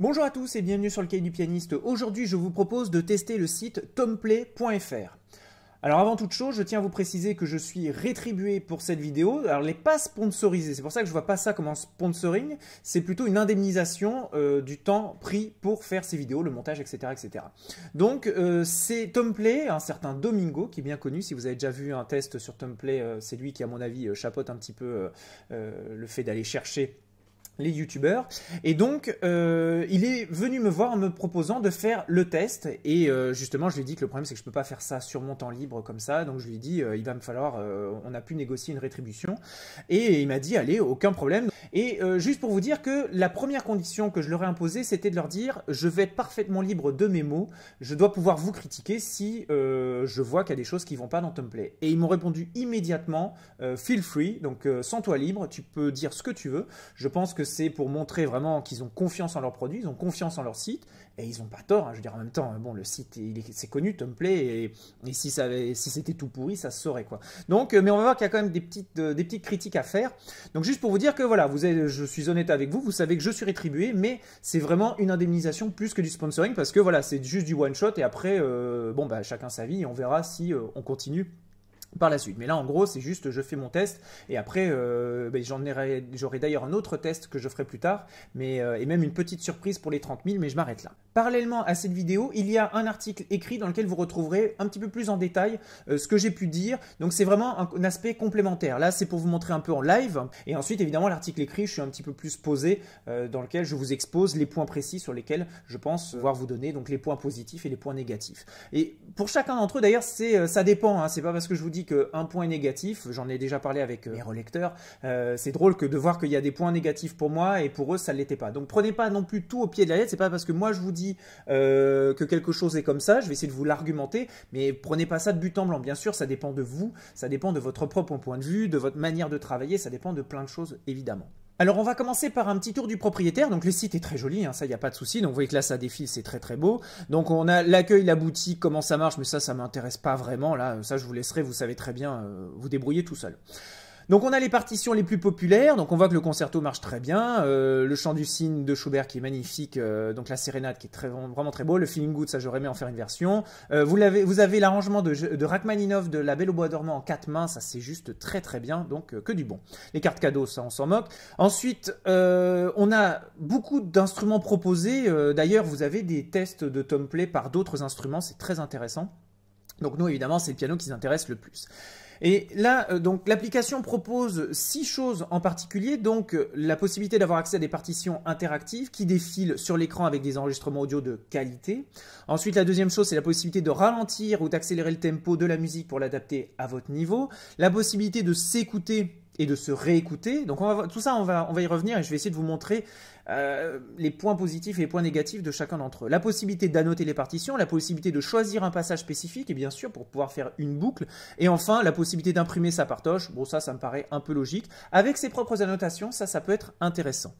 Bonjour à tous et bienvenue sur le cahier du pianiste. Aujourd'hui, je vous propose de tester le site tomplay.fr. Alors avant toute chose, je tiens à vous préciser que je suis rétribué pour cette vidéo. Alors elle n'est pas sponsorisée, c'est pour ça que je ne vois pas ça comme un sponsoring, c'est plutôt une indemnisation euh, du temps pris pour faire ces vidéos, le montage, etc. etc. Donc euh, c'est Tomplay, un certain Domingo, qui est bien connu, si vous avez déjà vu un test sur Tomplay, euh, c'est lui qui à mon avis chapeaute un petit peu le fait d'aller chercher les youtubeurs. Et donc, euh, il est venu me voir en me proposant de faire le test. Et euh, justement, je lui ai dit que le problème, c'est que je ne peux pas faire ça sur mon temps libre comme ça. Donc, je lui ai dit, euh, il va me falloir, on a pu négocier une rétribution. Et il m'a dit, allez, aucun problème. Et juste pour vous dire que la première condition que je leur ai imposée, c'était de leur dire, je vais être parfaitement libre de mes mots. Je dois pouvoir vous critiquer si je vois qu'il y a des choses qui ne vont pas dans Tomplay. Et ils m'ont répondu immédiatement, feel free, donc sans toi libre, tu peux dire ce que tu veux. Je pense que c'est pour montrer vraiment qu'ils ont confiance en leurs produits, ils ont confiance en leur site, et ils n'ont pas tort. Hein. Je veux dire, en même temps, hein, bon, le site, c'est connu, tu et, et si, si c'était tout pourri, ça se saurait, quoi. Donc, euh, mais on va voir qu'il y a quand même des petites, euh, des petites critiques à faire. Donc, juste pour vous dire que voilà, vous je suis honnête avec vous, vous savez que je suis rétribué, mais c'est vraiment une indemnisation plus que du sponsoring, parce que voilà, c'est juste du one shot, et après, euh, bon, bah, chacun sa vie, on verra si on continue par la suite. Mais là, en gros, c'est juste je fais mon test et après, euh, ben, j'aurai d'ailleurs un autre test que je ferai plus tard, mais, euh, et même une petite surprise pour les 30 000, mais je m'arrête là. Parallèlement à cette vidéo, il y a un article écrit dans lequel vous retrouverez un petit peu plus en détail euh, ce que j'ai pu dire. Donc c'est vraiment un, aspect complémentaire. Là, c'est pour vous montrer un peu en live. Et ensuite, évidemment, l'article écrit, je suis un petit peu plus posé, euh, dans lequel je vous expose les points précis sur lesquels je pense voir vous donner donc les points positifs et les points négatifs. Et pour chacun d'entre eux, d'ailleurs, c'est euh, ça dépend. Hein. C'est pas parce que je vous dis qu'un point est négatif. J'en ai déjà parlé avec mes relecteurs. c'est drôle que de voir qu'il y a des points négatifs pour moi et pour eux, ça ne l'était pas. Donc prenez pas non plus tout au pied de la lettre. C'est pas parce que moi je vous dis euh, que quelque chose est comme ça, je vais essayer de vous l'argumenter, mais prenez pas ça de but en blanc. Bien sûr, ça dépend de vous, ça dépend de votre propre point de vue, de votre manière de travailler, ça dépend de plein de choses, évidemment. Alors on va commencer par un petit tour du propriétaire, donc le site est très joli, hein, ça il n'y a pas de souci, donc vous voyez que là ça défile, c'est très très beau. Donc on a l'accueil, la boutique, comment ça marche, mais ça ça m'intéresse pas vraiment, là ça je vous laisserai, vous savez très bien, euh, vous débrouiller tout seul. Donc on a les partitions les plus populaires, donc on voit que le concerto marche très bien, euh, le chant du cygne de Schubert qui est magnifique, euh, donc la sérénade qui est vraiment très beau, le feeling good, ça j'aurais aimé en faire une version. Euh, vous, avez, l'arrangement de, Rachmaninov de La Belle au bois dormant en quatre mains, ça c'est juste très très bien, donc que du bon. Les cartes cadeaux, ça on s'en moque. Ensuite, on a beaucoup d'instruments proposés, d'ailleurs vous avez des tests de Tomplay play par d'autres instruments, c'est très intéressant. Donc nous évidemment c'est le piano qui nous intéresse le plus. Et là, euh, donc l'application propose six choses en particulier, donc euh, la possibilité d'avoir accès à des partitions interactives qui défilent sur l'écran avec des enregistrements audio de qualité. Ensuite, la deuxième chose, c'est la possibilité de ralentir ou d'accélérer le tempo de la musique pour l'adapter à votre niveau. La possibilité de s'écouter et de se réécouter. Donc on va, tout ça, on va, y revenir et je vais essayer de vous montrer euh, les points positifs et les points négatifs de chacun d'entre eux. La possibilité d'annoter les partitions, la possibilité de choisir un passage spécifique et bien sûr pour pouvoir faire une boucle. Et enfin, la possibilité d'imprimer sa partoche. Bon, ça, ça me paraît un peu logique. Avec ses propres annotations, ça, ça peut être intéressant.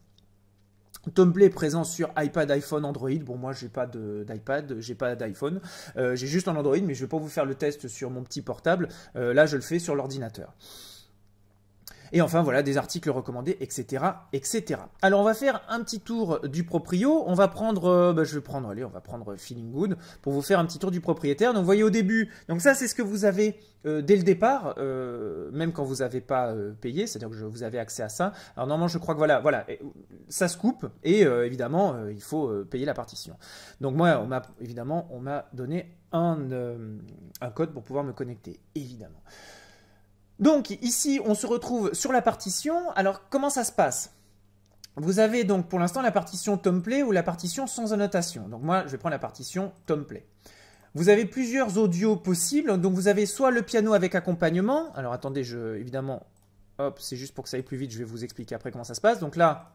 Tomplay présent sur iPad, iPhone, Android. Bon, moi, j'ai pas d'iPad, j'ai pas d'iPhone. Euh, j'ai juste un Android, mais je vais pas vous faire le test sur mon petit portable. Euh, là, je le fais sur l'ordinateur. Et enfin, voilà, des articles recommandés, etc., etc. Alors, on va faire un petit tour du proprio. On va prendre, euh, bah, je vais prendre, allez, on va prendre Feeling Good pour vous faire un petit tour du propriétaire. Donc, vous voyez au début, donc ça, c'est ce que vous avez euh, dès le départ, euh, même quand vous n'avez pas payé, c'est-à-dire que vous avez accès à ça. Alors, normalement, je crois que voilà, voilà, ça se coupe et évidemment, il faut payer la partition. Donc, moi, évidemment, on m'a donné un, un code pour pouvoir me connecter, évidemment. Donc ici, on se retrouve sur la partition. Alors comment ça se passe Vous avez donc pour l'instant la partition tomplay ou la partition sans annotation. Donc moi, je vais prendre la partition tomplay. Vous avez plusieurs audios possibles. Donc vous avez soit le piano avec accompagnement. Alors attendez, je, évidemment, hop, c'est juste pour que ça aille plus vite. Je vais vous expliquer après comment ça se passe. Donc là...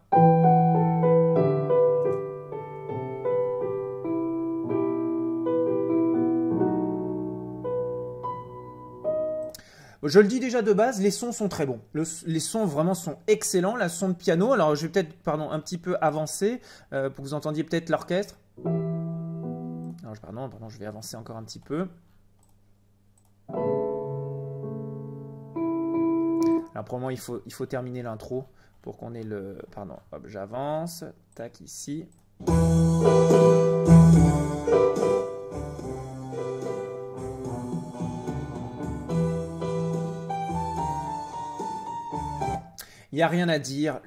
Je le dis déjà de base, les sons sont très bons. les sons vraiment sont excellents. La son de piano, alors je vais peut-être pardon, un petit peu avancer euh, pour que vous entendiez peut-être l'orchestre. Non, pardon, pardon, je vais avancer encore un petit peu. Alors pour moi, il faut, il faut terminer l'intro pour qu'on ait le... Pardon, hop, j'avance. Tac, ici. n'y a rien à dire.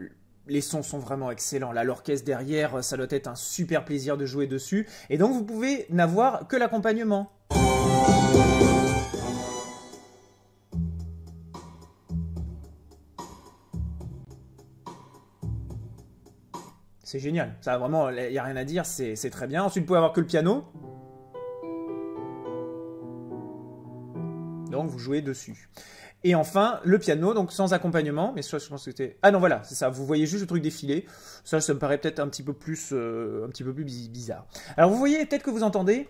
Les sons sont vraiment excellents. Là, l'orchestre derrière, ça doit être un super plaisir de jouer dessus. Et donc, vous pouvez n'avoir que l'accompagnement. C'est génial. Ça, vraiment, il n'y a rien à dire. C'est très bien. Ensuite, vous pouvez avoir que le piano. Donc vous jouez dessus. Et enfin, le piano, donc sans accompagnement, mais soit je pense que c'était. Ah non, voilà, c'est ça. Vous voyez juste le truc défiler. Ça, ça me paraît peut-être un petit peu plus, euh, un petit peu plus bizarre. Alors, vous voyez, peut-être que vous entendez.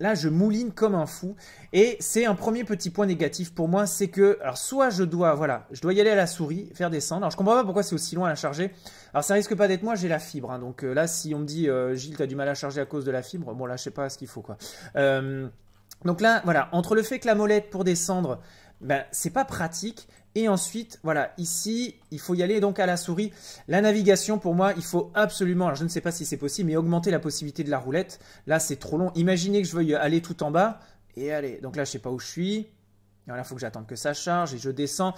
Là, je mouline comme un fou, et c'est un premier petit point négatif pour moi, c'est que, alors soit je dois, voilà, je dois y aller à la souris, faire descendre. Alors je comprends pas pourquoi c'est aussi loin à la charger. Alors ça risque pas d'être moi, j'ai la fibre, hein, donc euh, là, si on me dit euh, Gilles, tu as du mal à charger à cause de la fibre, bon là, je sais pas ce qu'il faut quoi. Donc là, voilà, entre le fait que la molette pour descendre, ben, c'est pas pratique. Et ensuite, voilà, ici, il faut y aller donc à la souris. La navigation, pour moi, il faut absolument, alors je ne sais pas si c'est possible, mais augmenter la possibilité de la roulette. Là, c'est trop long. Imaginez que je veuille aller tout en bas. Et allez, donc là, je sais pas où je suis. il faut que j'attende que ça charge et je descends.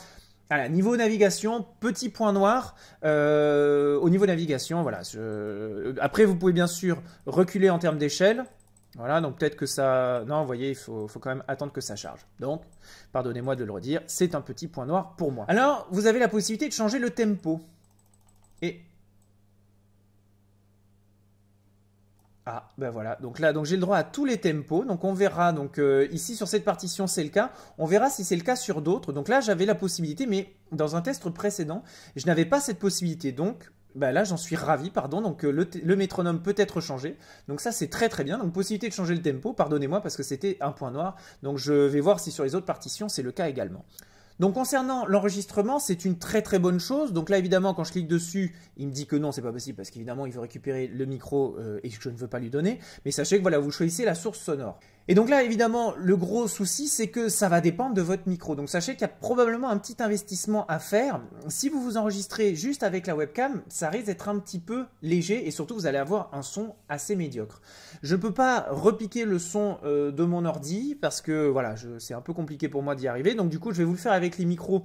Voilà, niveau navigation, petit point noir euh, au niveau navigation. Voilà. Après, vous pouvez bien sûr reculer en termes d'échelle. Voilà, donc peut-être que ça... Non, vous voyez, il faut, quand même attendre que ça charge. Donc, pardonnez-moi de le redire, c'est un petit point noir pour moi. Alors, vous avez la possibilité de changer le tempo. Et... Ah, ben voilà, donc là, donc j'ai le droit à tous les tempos, donc on verra, donc euh, ici sur cette partition c'est le cas, on verra si c'est le cas sur d'autres, donc là j'avais la possibilité, mais dans un test précédent, je n'avais pas cette possibilité, donc bah là j'en suis ravi, pardon. Donc euh, le, métronome peut être changé. Donc ça c'est très très bien. Donc possibilité de changer le tempo, pardonnez-moi parce que c'était un point noir. Donc je vais voir si sur les autres partitions c'est le cas également. Donc concernant l'enregistrement, c'est une très très bonne chose. Donc là évidemment quand je clique dessus, il me dit que non, c'est pas possible parce qu'évidemment il veut récupérer le micro euh, et que je ne veux pas lui donner. Mais sachez que voilà, vous choisissez la source sonore. Et donc là, évidemment, le gros souci, c'est que ça va dépendre de votre micro. Donc sachez qu'il y a probablement un petit investissement à faire. Si vous vous enregistrez juste avec la webcam, ça risque d'être un petit peu léger et surtout vous allez avoir un son assez médiocre. Je ne peux pas repiquer le son euh, de mon ordi parce que voilà, c'est un peu compliqué pour moi d'y arriver. Donc du coup, je vais vous le faire avec les micros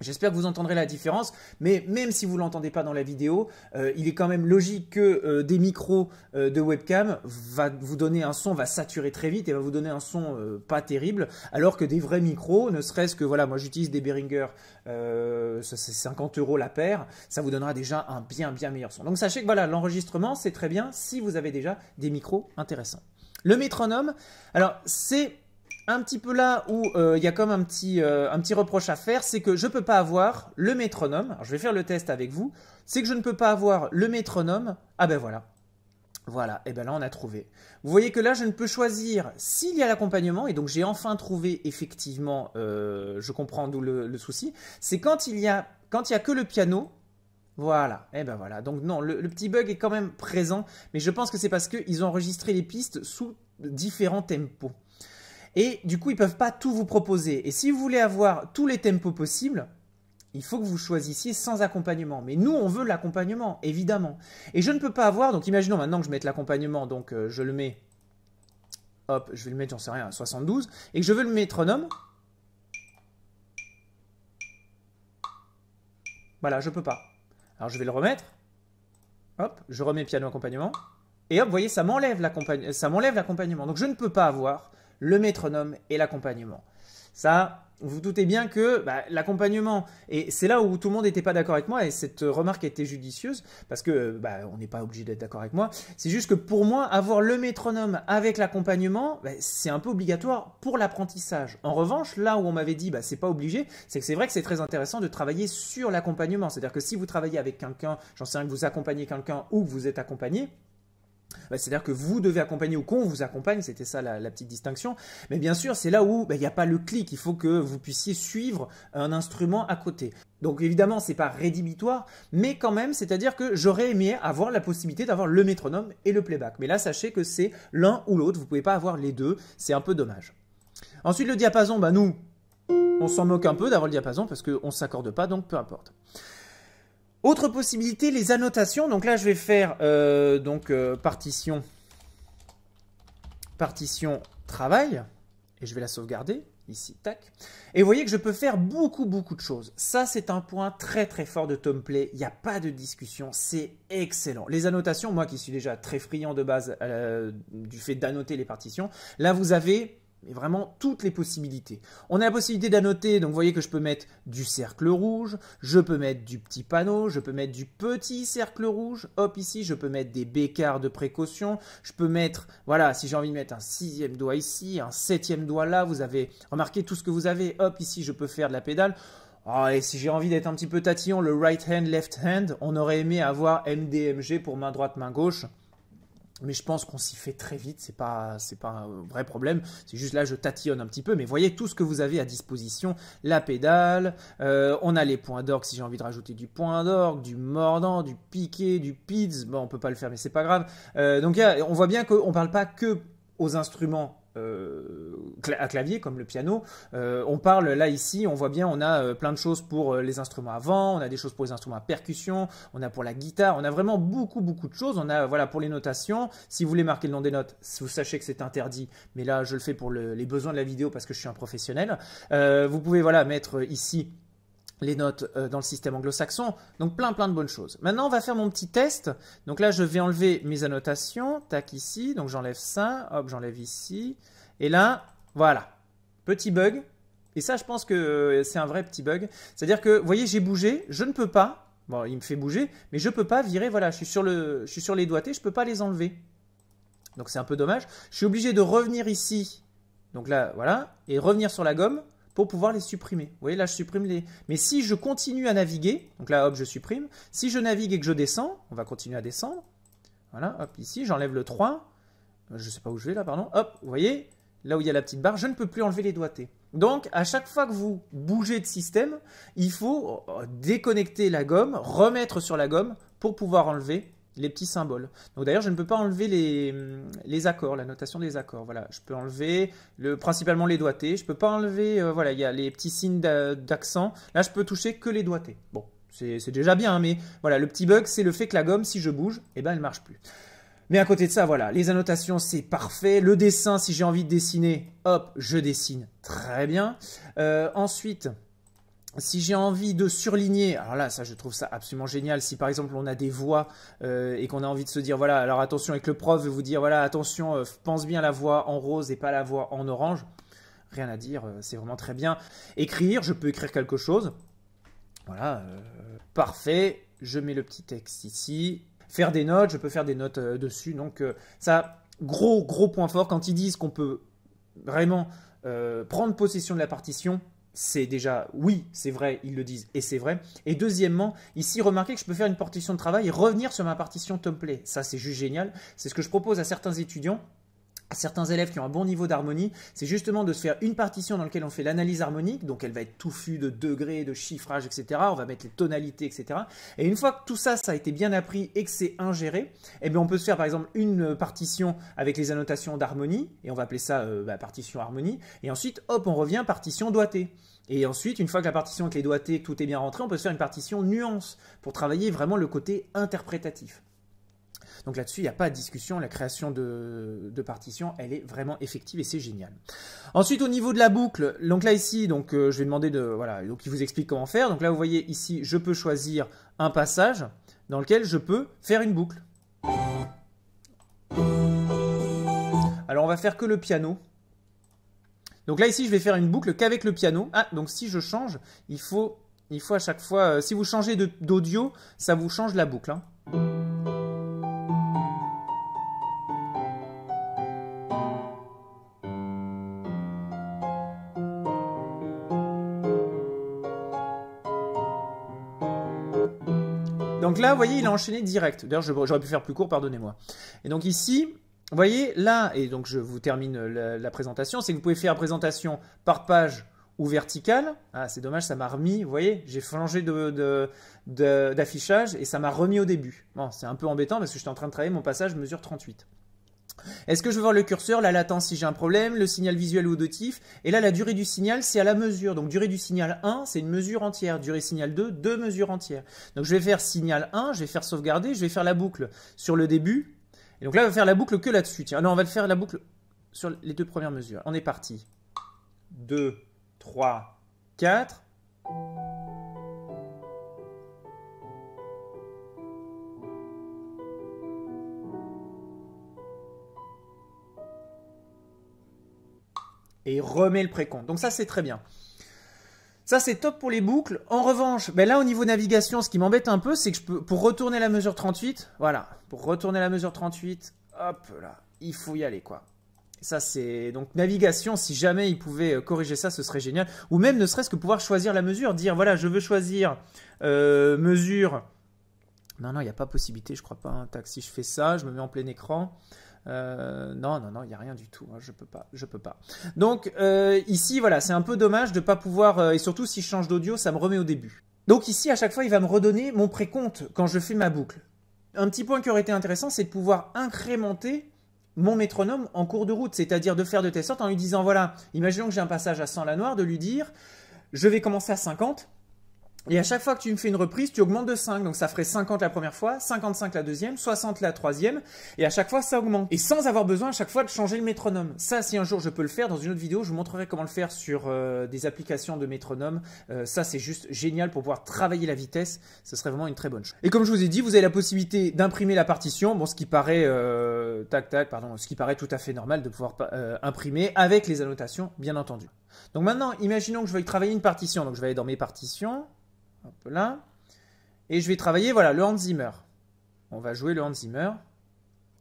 J'espère que vous entendrez la différence, mais même si vous ne l'entendez pas dans la vidéo, euh, il est quand même logique que euh, des micros euh, de webcam va vous donner un son, va saturer très vite et va vous donner un son pas terrible, alors que des vrais micros, ne serait-ce que, voilà, moi j'utilise des Behringer, c'est 50 euros la paire, ça vous donnera déjà un bien bien meilleur son. Donc sachez que voilà, l'enregistrement c'est très bien si vous avez déjà des micros intéressants. Le métronome, alors c'est un petit peu là où euh, il y a comme un petit, euh, un petit reproche à faire, c'est que je ne peux pas avoir le métronome. Alors, je vais faire le test avec vous. C'est que je ne peux pas avoir le métronome. Ah ben voilà. Voilà, et ben là on a trouvé. Vous voyez que là je ne peux choisir s'il y a l'accompagnement, et donc j'ai enfin trouvé effectivement, euh, je comprends d'où le, souci, c'est quand il y a quand il y a que le piano, voilà, et ben voilà. Donc non, le, le, petit bug est quand même présent, mais je pense que c'est parce qu'ils ont enregistré les pistes sous différents tempos. Et du coup, ils ne peuvent pas tout vous proposer. Et si vous voulez avoir tous les tempos possibles, il faut que vous choisissiez sans accompagnement. Mais nous, on veut l'accompagnement, évidemment. Et je ne peux pas avoir, donc imaginons maintenant que je mette l'accompagnement, donc euh, je le mets, hop, je vais le mettre, j'en sais rien, à 72, et que je veux le métronome. Voilà, je ne peux pas. Alors je vais le remettre. Hop, je remets piano accompagnement. Et hop, vous voyez, ça m'enlève l'accompagnement. Donc je ne peux pas avoir le métronome et l'accompagnement. Ça, vous vous doutez bien que bah, l'accompagnement, et c'est là où tout le monde n'était pas d'accord avec moi, et cette remarque était judicieuse, parce que bah, on n'est pas obligé d'être d'accord avec moi, c'est juste que pour moi, avoir le métronome avec l'accompagnement, bah, c'est un peu obligatoire pour l'apprentissage. En revanche, là où on m'avait dit, bah, c'est pas obligé, c'est que c'est vrai que c'est très intéressant de travailler sur l'accompagnement, c'est-à-dire que si vous travaillez avec quelqu'un, j'en sais rien que vous accompagnez quelqu'un ou que vous êtes accompagné, bah, c'est-à-dire que vous devez accompagner ou qu'on vous accompagne, c'était ça la, petite distinction. Mais bien sûr, c'est là où bah, il n'y a pas le clic, il faut que vous puissiez suivre un instrument à côté. Donc évidemment, ce n'est pas rédhibitoire, mais quand même, c'est-à-dire que j'aurais aimé avoir la possibilité d'avoir le métronome et le playback. Mais là, sachez que c'est l'un ou l'autre, vous ne pouvez pas avoir les deux, c'est un peu dommage. Ensuite, le diapason, bah nous, on s'en moque un peu d'avoir le diapason parce qu'on ne s'accorde pas, donc peu importe. Autre possibilité, les annotations. Donc là, je vais faire euh, donc euh, partition, partition travail, et je vais la sauvegarder ici, tac. Et vous voyez que je peux faire beaucoup, beaucoup de choses. Ça, c'est un point très, très fort de Tomplay. Il n'y a pas de discussion. C'est excellent. Les annotations, moi qui suis déjà très friand de base euh, du fait d'annoter les partitions, là, vous avez mais vraiment toutes les possibilités. On a la possibilité d'annoter, donc vous voyez que je peux mettre du cercle rouge, je peux mettre du petit panneau, je peux mettre du petit cercle rouge, hop ici, je peux mettre des bécards de précaution, je peux mettre, voilà, si j'ai envie de mettre un sixième doigt ici, un septième doigt là, vous avez remarqué tout ce que vous avez, hop ici, je peux faire de la pédale. Ah, et si j'ai envie d'être un petit peu tatillon, le right hand, left hand, on aurait aimé avoir MDMG pour main droite, main gauche. Mais je pense qu'on s'y fait très vite, c'est pas c'est pas un vrai problème. C'est juste là, je tatillonne un petit peu, mais voyez tout ce que vous avez à disposition la pédale, euh, on a les points d'orgue si j'ai envie de rajouter du point d'orgue, du mordant, du piqué, du pids. Bon, on peut pas le faire, mais c'est pas grave. Euh, donc on voit bien qu'on parle pas que aux instruments euh, à clavier comme le piano. Euh, on parle là ici, on voit bien, on a euh, plein de choses pour les instruments à vent, on a des choses pour les instruments à percussion, on a pour la guitare, on a vraiment beaucoup beaucoup de choses. On a voilà pour les notations. Si vous voulez marquer le nom des notes, vous sachez que c'est interdit, mais là je le fais pour les besoins de la vidéo parce que je suis un professionnel. vous pouvez voilà mettre ici les notes euh, dans le système anglo-saxon, donc plein plein de bonnes choses. Maintenant, on va faire mon petit test. Donc là, je vais enlever mes annotations, tac ici, donc j'enlève ça, hop, j'enlève ici, et là, voilà, petit bug. Et ça, je pense que euh, c'est un vrai petit bug. C'est-à-dire que, vous voyez, j'ai bougé, je ne peux pas, bon, il me fait bouger, mais je ne peux pas virer, voilà, je suis sur, le, je suis sur les doigtés, je ne peux pas les enlever. Donc c'est un peu dommage. Je suis obligé de revenir ici, donc là, voilà, et revenir sur la gomme, pour pouvoir les supprimer. Vous voyez, là, je supprime les... Mais si je continue à naviguer, donc là, hop, je supprime. Si je navigue et que je descends, on va continuer à descendre. Voilà, hop, ici, j'enlève le 3. Euh, je ne sais pas où je vais, là, pardon. Hop, vous voyez, là où il y a la petite barre, je ne peux plus enlever les doigtés. Donc, à chaque fois que vous bougez de système, il faut euh, déconnecter la gomme, remettre sur la gomme pour pouvoir enlever les petits symboles. Donc d'ailleurs, je ne peux pas enlever les, les, accords, la notation des accords. Voilà, je peux enlever le, principalement les doigtés. Je peux pas enlever, euh, voilà, il y a les petits signes d'accent. Là, je peux toucher que les doigtés. Bon, c'est déjà bien, hein, mais voilà, le petit bug, c'est le fait que la gomme, si je bouge, eh ben, elle marche plus. Mais à côté de ça, voilà, les annotations, c'est parfait. Le dessin, si j'ai envie de dessiner, hop, je dessine. Très bien. Euh, ensuite, si j'ai envie de surligner, alors là, ça, je trouve ça absolument génial. Si par exemple on a des voix euh, et qu'on a envie de se dire, voilà, alors attention, avec le prof vous dire, voilà, attention, euh, pense bien la voix en rose et pas la voix en orange. Rien à dire, euh, c'est vraiment très bien. Écrire, je peux écrire quelque chose. Voilà, parfait. Je mets le petit texte ici. Faire des notes, je peux faire des notes dessus. Donc ça, gros gros point fort quand ils disent qu'on peut vraiment prendre possession de la partition c'est déjà, oui, c'est vrai, ils le disent, et c'est vrai. Et deuxièmement, ici, remarquez que je peux faire une partition de travail et revenir sur ma partition template. Ça, c'est juste génial. C'est ce que je propose à certains étudiants certains élèves qui ont un bon niveau d'harmonie, c'est justement de se faire une partition dans laquelle on fait l'analyse harmonique, donc elle va être touffue de degrés, de chiffrage, etc. On va mettre les tonalités, etc. Et une fois que tout ça, ça a été bien appris et que c'est ingéré, eh ben, on peut se faire par exemple une partition avec les annotations d'harmonie, et on va appeler ça euh, bah, partition harmonie, et ensuite, hop, on revient partition doigtée. Et ensuite, une fois que la partition avec les doigtés, tout est bien rentré, on peut se faire une partition nuance pour travailler vraiment le côté interprétatif. Donc là-dessus, il n'y a pas de discussion, la création de, partitions, partition, elle est vraiment effective et c'est génial. Ensuite, au niveau de la boucle, donc là ici, donc, euh, je vais demander de... Voilà, donc il vous explique comment faire. Donc là, vous voyez ici, je peux choisir un passage dans lequel je peux faire une boucle. Alors on va faire que le piano. Donc là ici, je vais faire une boucle qu'avec le piano. Ah, donc si je change, il faut, il faut à chaque fois... Euh, si vous changez d'audio, ça vous change la boucle. Hein. Donc là, vous voyez, il a enchaîné direct. D'ailleurs, j'aurais pu faire plus court, pardonnez-moi. Et donc ici, vous voyez, là, et donc je vous termine la, présentation, c'est que vous pouvez faire présentation par page ou verticale. Ah, c'est dommage, ça m'a remis, vous voyez, j'ai changé d'affichage et ça m'a remis au début. Bon, c'est un peu embêtant parce que j'étais en train de travailler mon passage mesure 38. Est-ce que je veux voir le curseur, la latence si j'ai un problème, le signal visuel ou auditif Et là, la durée du signal, c'est à la mesure. Donc, durée du signal 1, c'est une mesure entière. Durée signal 2, deux mesures entières. Donc, je vais faire signal 1, je vais faire sauvegarder, je vais faire la boucle sur le début. Et donc là, on va faire la boucle que là-dessus. Tiens, non, on va faire la boucle sur les deux premières mesures. On est parti. 2, 3, 4. et il remet le précompte. Donc ça, c'est très bien. Ça, c'est top pour les boucles. En revanche, ben là, au niveau navigation, ce qui m'embête un peu, c'est que je peux, pour retourner la mesure 38, voilà, pour retourner la mesure 38, hop là, il faut y aller, quoi. Ça, c'est. Donc, navigation, si jamais il pouvait euh, corriger ça, ce serait génial. Ou même, ne serait-ce que pouvoir choisir la mesure, dire, voilà, je veux choisir euh, mesure. Non, non, il n'y a pas possibilité, je crois pas. Hein. Tac, si je fais ça, je me mets en plein écran. Euh, non, non, non, il n'y a rien du tout. Hein, je peux pas, je peux pas. Donc euh, ici, voilà, c'est un peu dommage de ne pas pouvoir. Euh, et surtout, si je change d'audio, ça me remet au début. Donc ici, à chaque fois, il va me redonner mon précompte quand je fais ma boucle. Un petit point qui aurait été intéressant, c'est de pouvoir incrémenter mon métronome en cours de route, c'est-à-dire de faire de telle sorte en lui disant voilà, imaginons que j'ai un passage à 100 la noire, de lui dire je vais commencer à 50 et à chaque fois que tu me fais une reprise, tu augmentes de 5. Donc ça ferait 50 la première fois, 55 la deuxième, 60 la troisième. Et à chaque fois, ça augmente. Et sans avoir besoin à chaque fois de changer le métronome. Ça, si un jour je peux le faire, dans une autre vidéo, je vous montrerai comment le faire sur euh, des applications de métronome. Euh, ça, c'est juste génial pour pouvoir travailler la vitesse. Ce serait vraiment une très bonne chose. Et comme je vous ai dit, vous avez la possibilité d'imprimer la partition. Bon, ce qui paraît, euh, tac, tac, pardon, ce qui paraît tout à fait normal de pouvoir imprimer avec les annotations, bien entendu. Donc maintenant, imaginons que je veuille travailler une partition. Donc je vais aller dans mes partitions là. Et je vais travailler, voilà, le Hans Zimmer. On va jouer le Hans Zimmer.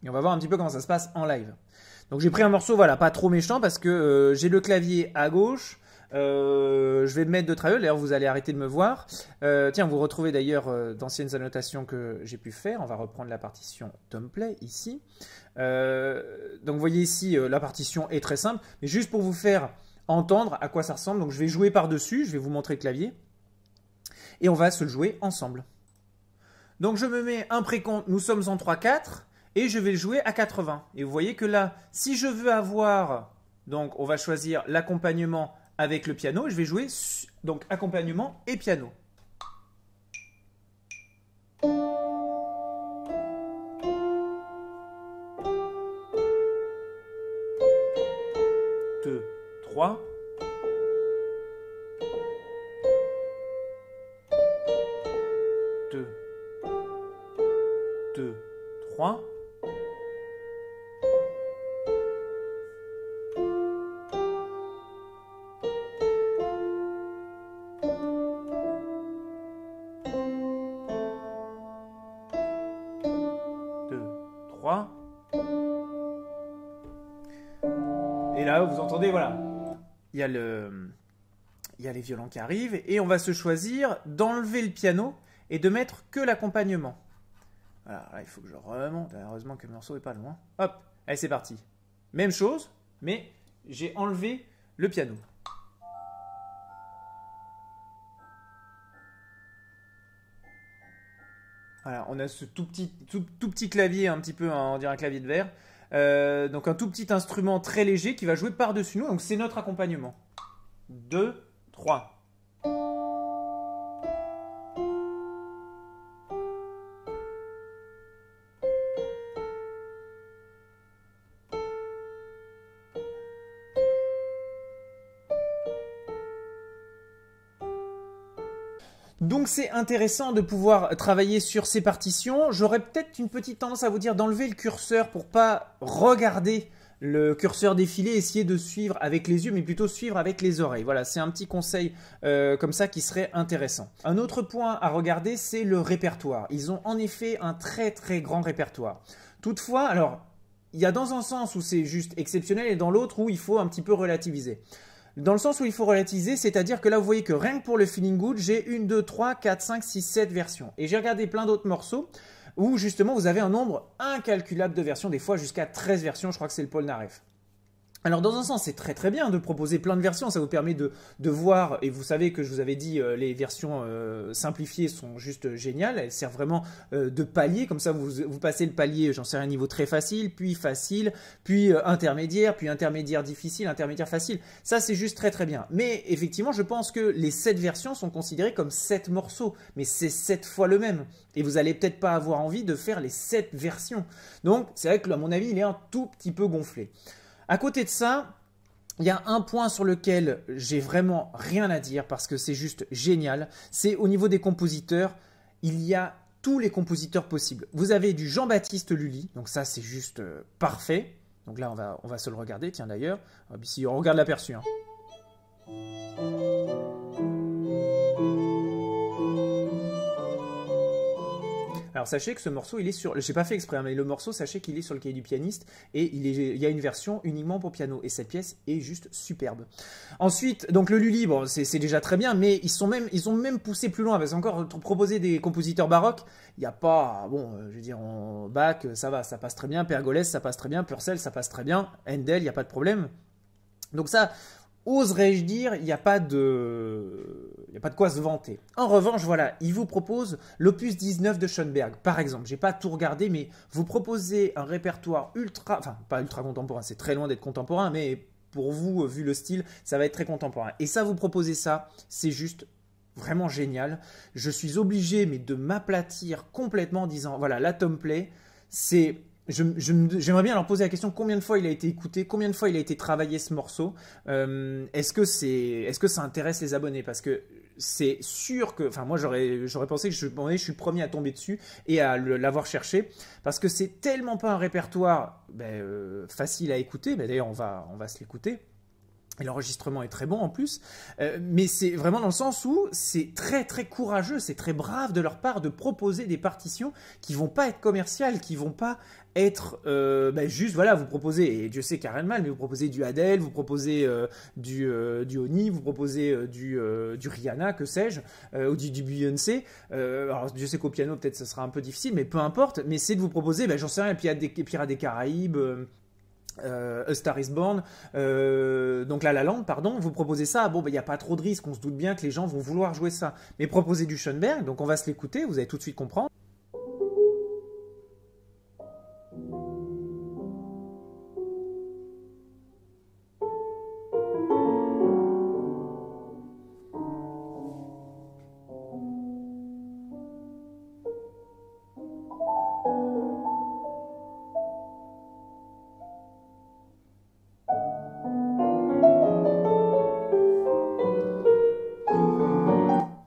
Et on va voir un petit peu comment ça se passe en live. Donc j'ai pris un morceau, voilà, pas trop méchant parce que euh, j'ai le clavier à gauche. Euh, je vais me mettre de travail, d'ailleurs vous allez arrêter de me voir. Euh, tiens, vous retrouvez d'ailleurs d'anciennes annotations que j'ai pu faire. On va reprendre la partition Tomplay ici. donc vous voyez ici, la partition est très simple, mais juste pour vous faire entendre à quoi ça ressemble. Donc je vais jouer par-dessus, je vais vous montrer le clavier et on va se le jouer ensemble. Donc je me mets un précompte, nous sommes en 3-4, et je vais le jouer à 80. Et vous voyez que là, si je veux avoir, donc on va choisir l'accompagnement avec le piano, je vais jouer donc accompagnement et piano. 2, 3. 2, 3. Et là, vous entendez, voilà, il y a le, il y a les violons qui arrivent et on va se choisir d'enlever le piano et de mettre que l'accompagnement. Ah, il faut que je remonte. Bah, heureusement que le morceau n'est pas loin. Hop, allez, c'est parti. Même chose, mais j'ai enlevé le piano. Voilà, on a ce tout petit, tout, petit clavier, un petit peu, hein, on dirait un clavier de verre. Euh, donc un tout petit instrument très léger qui va jouer par-dessus nous. Donc c'est notre accompagnement. 2, 3. donc c'est intéressant de pouvoir travailler sur ces partitions. J'aurais peut-être une petite tendance à vous dire d'enlever le curseur pour pas regarder le curseur défilé, essayer de suivre avec les yeux, mais plutôt suivre avec les oreilles. Voilà, c'est un petit conseil euh, comme ça qui serait intéressant. Un autre point à regarder, c'est le répertoire. Ils ont en effet un très très grand répertoire. Toutefois, alors, il y a dans un sens où c'est juste exceptionnel et dans l'autre où il faut un petit peu relativiser dans le sens où il faut relativiser, c'est-à-dire que là, vous voyez que rien que pour le feeling good, j'ai une, deux, trois, quatre, cinq, six, sept versions. Et j'ai regardé plein d'autres morceaux où justement vous avez un nombre incalculable de versions, des fois jusqu'à 13 versions, je crois que c'est le Polnareff. Alors dans un sens, c'est très très bien de proposer plein de versions, ça vous permet de, voir, et vous savez que je vous avais dit, euh, les versions euh, simplifiées sont juste euh, géniales, elles servent vraiment de palier, comme ça vous, passez le palier, j'en sais un niveau très facile, puis facile, puis intermédiaire, puis intermédiaire difficile, intermédiaire facile, ça c'est juste très très bien. Mais effectivement, je pense que les sept versions sont considérées comme sept morceaux, mais c'est sept fois le même, et vous n'allez peut-être pas avoir envie de faire les sept versions. Donc c'est vrai que à mon avis, il est un tout petit peu gonflé. À côté de ça, il y a un point sur lequel j'ai vraiment rien à dire parce que c'est juste génial. C'est au niveau des compositeurs, il y a tous les compositeurs possibles. Vous avez du Jean-Baptiste Lully, donc ça c'est juste euh, parfait. Donc là on va, on va se le regarder, tiens d'ailleurs. Ah, Ici on regarde l'aperçu. Hein. Alors sachez que ce morceau, il est sur, j'ai pas fait exprès, hein, mais le morceau, sachez qu'il est sur le cahier du pianiste et il, y a une version uniquement pour piano. Et cette pièce est juste superbe. Ensuite, donc le Lully, bon, c'est déjà très bien, mais ils sont même, ils ont même poussé plus loin parce qu'encore proposer des compositeurs baroques, il n'y a pas, bon, euh, je veux dire, en bac, ça va, ça passe très bien, Pergolès, ça passe très bien, Purcell, ça passe très bien, Endel, il n'y a pas de problème. Donc ça, oserais-je dire, il n'y a pas de n'y a pas de quoi se vanter. En revanche, voilà, il vous propose l'opus 19 de Schoenberg, par exemple. J'ai pas tout regardé, mais vous proposez un répertoire ultra, enfin pas ultra contemporain, c'est très loin d'être contemporain, mais pour vous, vu le style, ça va être très contemporain. Et ça, vous proposez ça, c'est juste vraiment génial. Je suis obligé, mais de m'aplatir complètement en disant, voilà, la Play, c'est j'aimerais bien leur poser la question combien de fois il a été écouté, combien de fois il a été travaillé ce morceau. Euh, est-ce que c'est, est-ce que ça intéresse les abonnés Parce que c'est sûr que, enfin moi j'aurais, pensé que je, bon, je suis premier à tomber dessus et à l'avoir cherché, parce que c'est tellement pas un répertoire ben, euh, facile à écouter, Mais ben, d'ailleurs on va, on va se l'écouter. L'enregistrement est très bon en plus, euh, mais c'est vraiment dans le sens où c'est très très courageux, c'est très brave de leur part de proposer des partitions qui vont pas être commerciales, qui vont pas être euh, bah, juste, voilà, vous proposez, et Dieu sait carrément mal, mais vous proposez du Adele, vous proposez euh, du, du Oni, vous proposez du, du Rihanna, que sais-je, ou du, du Beyoncé. alors, Dieu sait qu'au piano, peut-être, ce sera un peu difficile, mais peu importe. Mais c'est de vous proposer, bah, j'en sais rien, Pirates des, Pirates des Caraïbes, euh, Star is Born, euh, donc La La Land, pardon, vous proposez ça, bon, il ben, n'y a pas trop de risques, on se doute bien que les gens vont vouloir jouer ça. Mais proposer du Schoenberg, donc on va se l'écouter, vous allez tout de suite comprendre.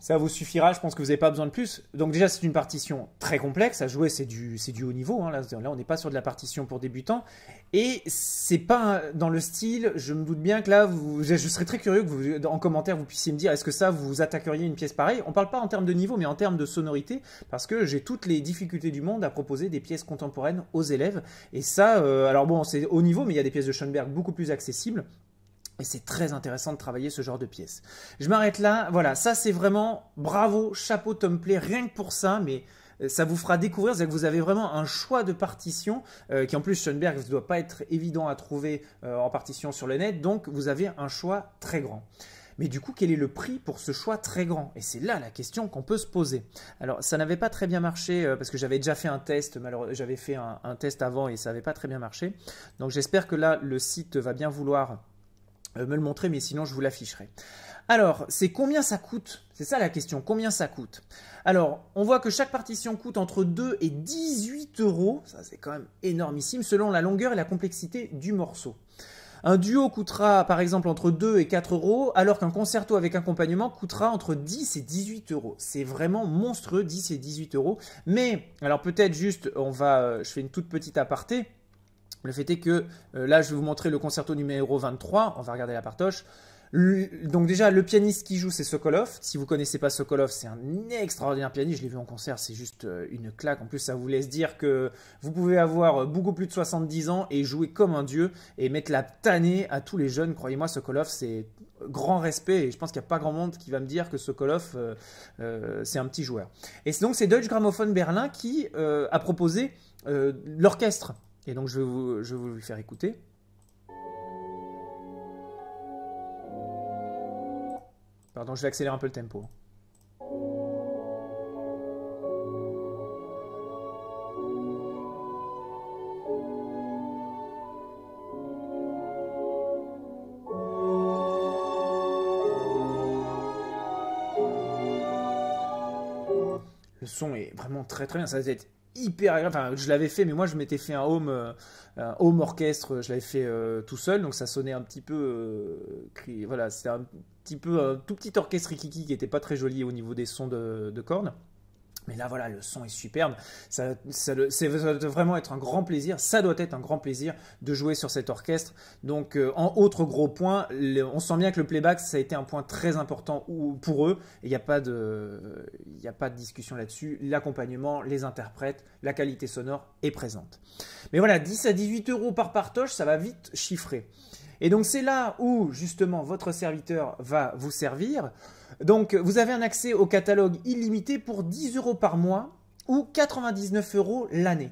ça vous suffira, je pense que vous n'avez pas besoin de plus. Donc déjà, c'est une partition très complexe, à jouer c'est du, du haut niveau, hein. là, on n'est pas sur de la partition pour débutants, et c'est pas dans le style, je me doute bien que là, je, serais très curieux que vous, en commentaire vous puissiez me dire, est-ce que ça, vous attaqueriez une pièce pareille On parle pas en termes de niveau, mais en termes de sonorité, parce que j'ai toutes les difficultés du monde à proposer des pièces contemporaines aux élèves, et ça, euh, alors bon, c'est haut niveau, mais il y a des pièces de Schoenberg beaucoup plus accessibles, et c'est très intéressant de travailler ce genre de pièces. Je m'arrête là. Voilà, ça c'est vraiment bravo, chapeau Tom Play, rien que pour ça, mais euh, ça vous fera découvrir, c'est que vous avez vraiment un choix de partition euh, qui en plus Schoenberg ne doit pas être évident à trouver euh, en partition sur le net, donc vous avez un choix très grand. Mais du coup, quel est le prix pour ce choix très grand Et c'est là la question qu'on peut se poser. Alors, ça n'avait pas très bien marché parce que j'avais déjà fait un test, malheureusement, j'avais fait un, test avant et ça n'avait pas très bien marché. Donc, j'espère que là, le site va bien vouloir euh, me le montrer, mais sinon je vous l'afficherai. Alors, c'est combien ça coûte C'est ça la question, combien ça coûte Alors, on voit que chaque partition coûte entre 2 et 18 euros, ça c'est quand même énormissime, selon la longueur et la complexité du morceau. Un duo coûtera par exemple entre 2 et 4 euros, alors qu'un concerto avec accompagnement coûtera entre 10 et 18 euros. C'est vraiment monstrueux, 10 et 18 euros. Mais, alors peut-être juste, on va, euh, je fais une toute petite aparté, le fait est que euh, là, je vais vous montrer le concerto numéro 23. On va regarder la partoche. Donc déjà, le pianiste qui joue, c'est Sokolov. Si vous connaissez pas Sokolov, c'est un extraordinaire pianiste. Je l'ai vu en concert, c'est juste euh, une claque. En plus, ça vous laisse dire que vous pouvez avoir euh, beaucoup plus de 70 ans et jouer comme un dieu et mettre la tannée à tous les jeunes. Croyez-moi, Sokolov, c'est grand respect et je pense qu'il n'y a pas grand monde qui va me dire que Sokolov, c'est un petit joueur. Et donc, c'est Deutsche Grammophon Berlin qui a proposé l'orchestre et donc je vais vous, je le faire écouter. Pardon, je vais accélérer un peu le tempo. Le son est vraiment très très bien, ça va être je l'avais fait, mais moi, je m'étais fait un home, euh, home orchestre. Je l'avais fait euh, tout seul, donc ça sonnait un petit peu. Euh, voilà, c'était un petit peu tout petit orchestre kiki qui n'était pas très joli au niveau des sons de cornes. Mais là, voilà, le son est superbe. Ça, doit vraiment être un grand plaisir. Ça doit être un grand plaisir de jouer sur cet orchestre. Donc, euh, en autre gros point, on sent bien que le playback, ça a été un point très important pour eux. Il n'y a, pas de, a pas de discussion là-dessus. L'accompagnement, les interprètes, la qualité sonore est présente. Mais voilà, 10 à 18 euros par partoche, ça va vite chiffrer. Et donc, c'est là où, justement, votre serviteur va vous servir. Donc vous avez un accès au catalogue illimité pour 10 euros par mois ou 99 euros l'année.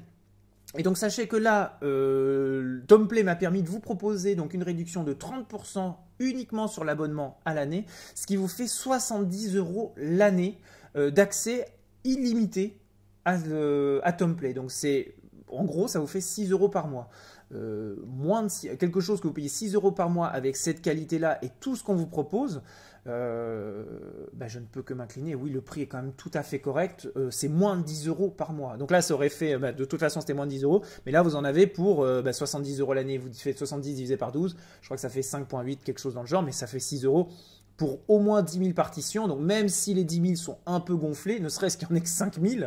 Et donc sachez que là, euh, Tomplay m'a permis de vous proposer donc une réduction de 30% uniquement sur l'abonnement à l'année, ce qui vous fait 70 euros l'année euh, d'accès illimité à, euh, à Tomplay. Donc c'est en gros ça vous fait 6 euros par mois. Euh, moins de quelque chose que vous payez 6 euros par mois avec cette qualité-là et tout ce qu'on vous propose, euh, bah, je ne peux que m'incliner. Oui, le prix est quand même tout à fait correct. Euh, c'est moins de 10 euros par mois. Donc là, ça aurait fait, bah, de toute façon, c'était moins de 10 euros. Mais là, vous en avez pour 70 bah, euros l'année. Vous faites 70 divisé par 12. Je crois que ça fait 5,8, quelque chose dans le genre, mais ça fait 6 euros pour au moins 10 000 partitions. Donc même si les 10 000 sont un peu gonflés, ne serait-ce qu'il n'y en ait que 5 000,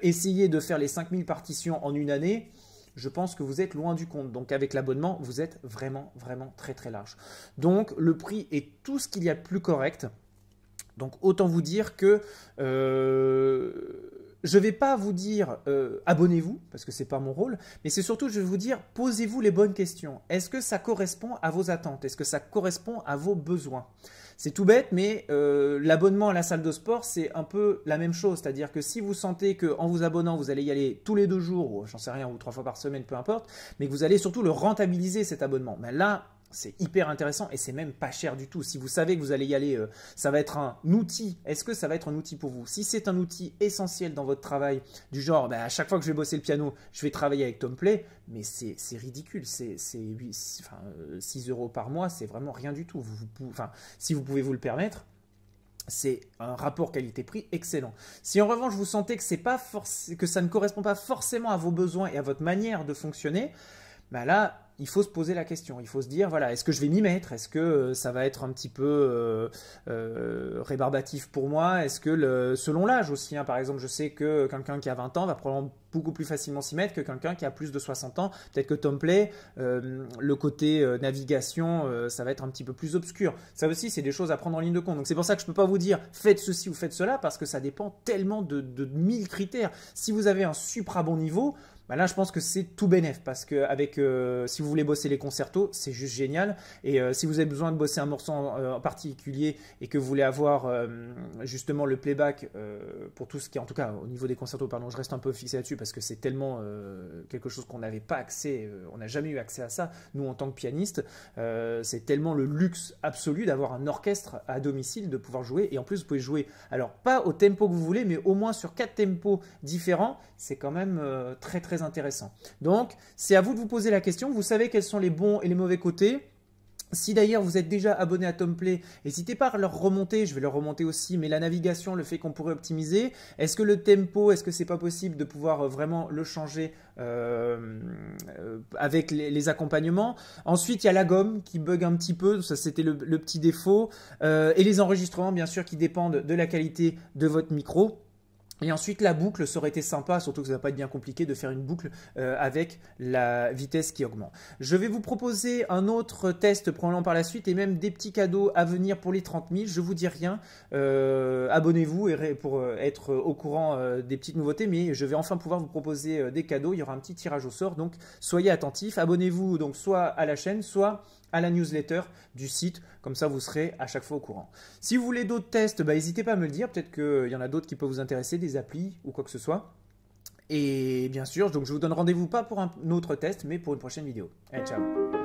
essayez de faire les 5 000 partitions en une année je pense que vous êtes loin du compte. Donc avec l'abonnement, vous êtes vraiment, vraiment très très large. Donc le prix est tout ce qu'il y a de plus correct. Donc autant vous dire que euh, je ne vais pas vous dire euh, abonnez-vous, parce que ce n'est pas mon rôle, mais c'est surtout, je vais vous dire, posez-vous les bonnes questions. Est-ce que ça correspond à vos attentes Est-ce que ça correspond à vos besoins c'est tout bête, mais euh, l'abonnement à la salle de sport, c'est un peu la même chose. C'est-à-dire que si vous sentez qu'en vous abonnant, vous allez y aller tous les deux jours, ou j'en sais rien, ou trois fois par semaine, peu importe, mais que vous allez surtout le rentabiliser cet abonnement. Mais là, c'est hyper intéressant et c'est même pas cher du tout. Si vous savez que vous allez y aller, euh, ça va être un outil. Est-ce que ça va être un outil pour vous Si c'est un outil essentiel dans votre travail, du genre ben, à chaque fois que je vais bosser le piano, je vais travailler avec Tomplay, mais c'est ridicule. C'est 6 euh, euros par mois, c'est vraiment rien du tout. Vous, si vous pouvez vous le permettre, c'est un rapport qualité-prix excellent. Si en revanche vous sentez que, c'est pas que ça ne correspond pas forcément à vos besoins et à votre manière de fonctionner, ben là, il faut se poser la question. Il faut se dire, voilà, est-ce que je vais m'y mettre Est-ce que euh, ça va être un petit peu euh, euh, rébarbatif pour moi Est-ce que, le, selon l'âge aussi, hein, par exemple, je sais que quelqu'un qui a 20 ans va probablement beaucoup plus facilement s'y mettre que quelqu'un qui a plus de 60 ans. Peut-être que Tom le côté navigation, ça va être un petit peu plus obscur. Ça aussi, c'est des choses à prendre en ligne de compte. Donc c'est pour ça que je ne peux pas vous dire faites ceci ou faites cela parce que ça dépend tellement de, de mille critères. Si vous avez un supra bon niveau, bah là je pense que c'est tout bénef parce que euh, si vous voulez bosser les concertos, c'est juste génial. Et euh, si vous avez besoin de bosser un morceau en, euh, particulier et que vous voulez avoir justement le playback pour tout ce qui est, en tout cas au niveau des concertos, pardon, je reste un peu fixé là-dessus parce que c'est tellement quelque chose qu'on n'avait pas accès, on n'a jamais eu accès à ça, nous en tant que pianistes. c'est tellement le luxe absolu d'avoir un orchestre à domicile, de pouvoir jouer. Et en plus, vous pouvez jouer, alors pas au tempo que vous voulez, mais au moins sur quatre tempos différents. C'est quand même très très intéressant. Donc, c'est à vous de vous poser la question. Vous savez quels sont les bons et les mauvais côtés. Si d'ailleurs vous êtes déjà abonné à Tomplay, n'hésitez pas à leur remonter, je vais leur remonter aussi, mais la navigation, le fait qu'on pourrait optimiser, est-ce que le tempo, est-ce que c'est pas possible de pouvoir euh, vraiment le changer euh, euh, avec les, accompagnements Ensuite, il y a la gomme qui bug un petit peu, ça c'était le, petit défaut, et les enregistrements bien sûr qui dépendent de la qualité de votre micro. Et ensuite, la boucle, ça aurait été sympa, surtout que ça va pas être bien compliqué de faire une boucle euh, avec la vitesse qui augmente. Je vais vous proposer un autre test probablement par la suite et même des petits cadeaux à venir pour les 30 000. Je vous dis rien, euh, abonnez-vous pour euh, être au courant des petites nouveautés, mais je vais enfin pouvoir vous proposer des cadeaux. Il y aura un petit tirage au sort, donc soyez attentifs. Abonnez-vous donc soit à la chaîne, soit à la newsletter du site, comme ça vous serez à chaque fois au courant. Si vous voulez d'autres tests, bah, n'hésitez pas à me le dire, peut-être qu'il y en a d'autres qui peuvent vous intéresser, des applis ou quoi que ce soit. Et bien sûr, donc je vous donne rendez-vous pas pour un autre test, mais pour une prochaine vidéo. Allez, ciao